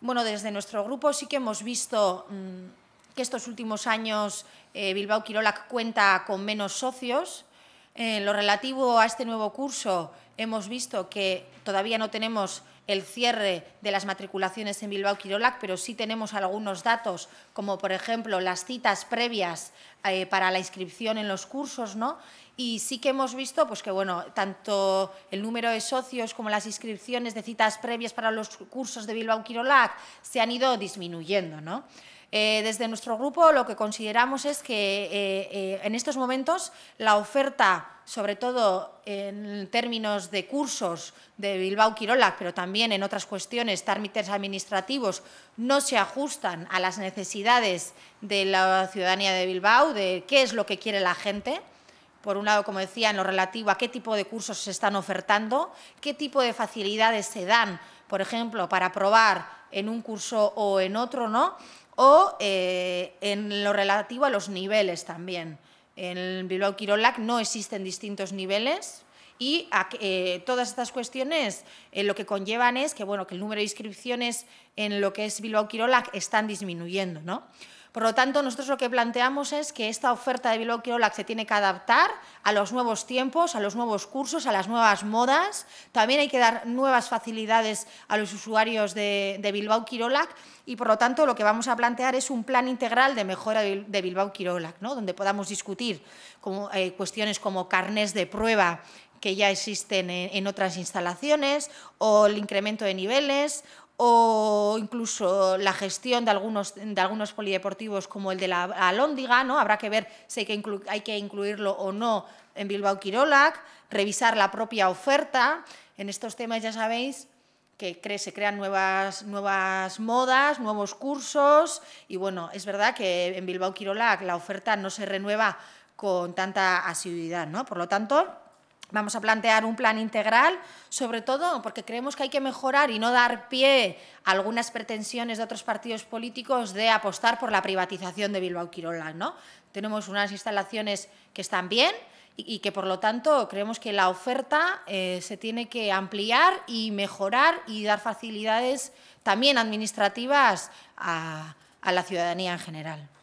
Bueno, desde nuestro grupo sí que hemos visto mm, que estos últimos años eh, Bilbao Quirolac cuenta con menos socios. En lo relativo a este nuevo curso, hemos visto que todavía no tenemos el cierre de las matriculaciones en Bilbao Quirolac, pero sí tenemos algunos datos, como por ejemplo las citas previas eh, para la inscripción en los cursos, ¿no? Y sí que hemos visto pues que bueno, tanto el número de socios como las inscripciones de citas previas para los cursos de Bilbao Quirolac se han ido disminuyendo, ¿no? Eh, desde nuestro grupo lo que consideramos es que eh, en estos momentos la oferta sobre todo en términos de cursos de Bilbao Quirolac, pero también en otras cuestiones, trámites administrativos, no se ajustan a las necesidades de la ciudadanía de Bilbao, de qué es lo que quiere la gente. Por un lado, como decía, en lo relativo a qué tipo de cursos se están ofertando, qué tipo de facilidades se dan, por ejemplo, para probar en un curso o en otro, ¿no? O eh, en lo relativo a los niveles también. En Bilbao Quirolac no existen distintos niveles, y eh, todas estas cuestiones en eh, lo que conllevan es que, bueno, que el número de inscripciones en lo que es Bilbao Quirolac están disminuyendo, ¿no? Por lo tanto, nosotros lo que planteamos es que esta oferta de Bilbao Quirolac se tiene que adaptar a los nuevos tiempos, a los nuevos cursos, a las nuevas modas. También hay que dar nuevas facilidades a los usuarios de, Bilbao Quirolac y, por lo tanto, lo que vamos a plantear es un plan integral de mejora de Bilbao Quirolac, ¿no? donde podamos discutir eh, cuestiones como carnés de prueba que ya existen en otras instalaciones, o el incremento de niveles, o incluso la gestión de algunos, de algunos polideportivos como el de la Alóndiga, ¿no? habrá que ver si hay que, incluirlo o no en Bilbao Quirolac, revisar la propia oferta. En estos temas ya sabéis que se crean nuevas, nuevas modas, nuevos cursos y bueno, es verdad que en Bilbao Quirolac la oferta no se renueva con tanta asiduidad, ¿no? Por lo tanto, Vamos a plantear un plan integral, sobre todo porque creemos que hay que mejorar y no dar pie a algunas pretensiones de otros partidos políticos de apostar por la privatización de Bilbao Quirola. ¿no? Tenemos unas instalaciones que están bien y, que, por lo tanto, creemos que la oferta eh, se tiene que ampliar y mejorar y dar facilidades también administrativas a la ciudadanía en general.